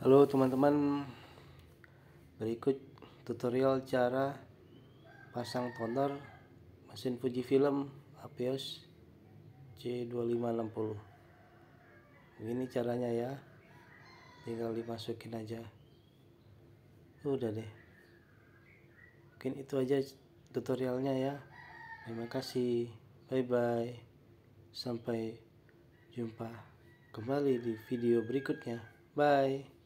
Halo teman-teman Berikut tutorial cara pasang toner mesin Film Apios C2560 Begini caranya ya Tinggal dimasukin aja Udah deh Mungkin itu aja tutorialnya ya Terima kasih Bye bye Sampai jumpa kembali di video berikutnya Bye